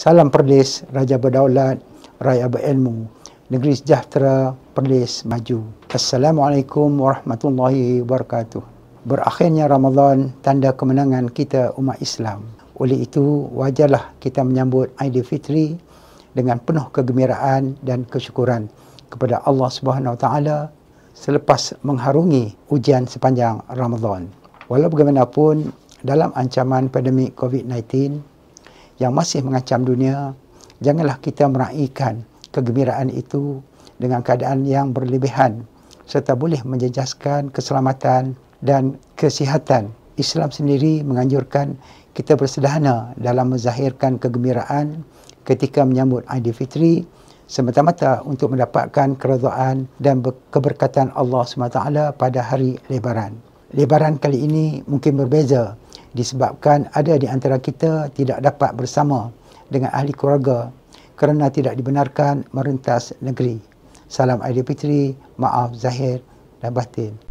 Salam Perlis, Raja Berdaulat, Raya Berilmu, Negeri Sejahtera, Perlis Maju. Assalamualaikum warahmatullahi wabarakatuh. Berakhirnya Ramadan, tanda kemenangan kita umat Islam. Oleh itu, wajarlah kita menyambut Aidilfitri dengan penuh kegembiraan dan kesyukuran kepada Allah Subhanahu Wa Taala selepas mengharungi ujian sepanjang Ramadan. Walau bagaimanapun, dalam ancaman pandemik COVID-19, yang masih mengancam dunia, janganlah kita meraihkan kegembiraan itu dengan keadaan yang berlebihan serta boleh menjejaskan keselamatan dan kesihatan. Islam sendiri menganjurkan kita bersederhana dalam menzahirkan kegembiraan ketika menyambut Aidilfitri semata-mata untuk mendapatkan keredhaan dan keberkatan Allah SWT pada hari lebaran. Lebaran kali ini mungkin berbeza disebabkan ada di antara kita tidak dapat bersama dengan ahli keluarga kerana tidak dibenarkan merentas negeri. Salam Aidilfitri, maaf zahir dan batin.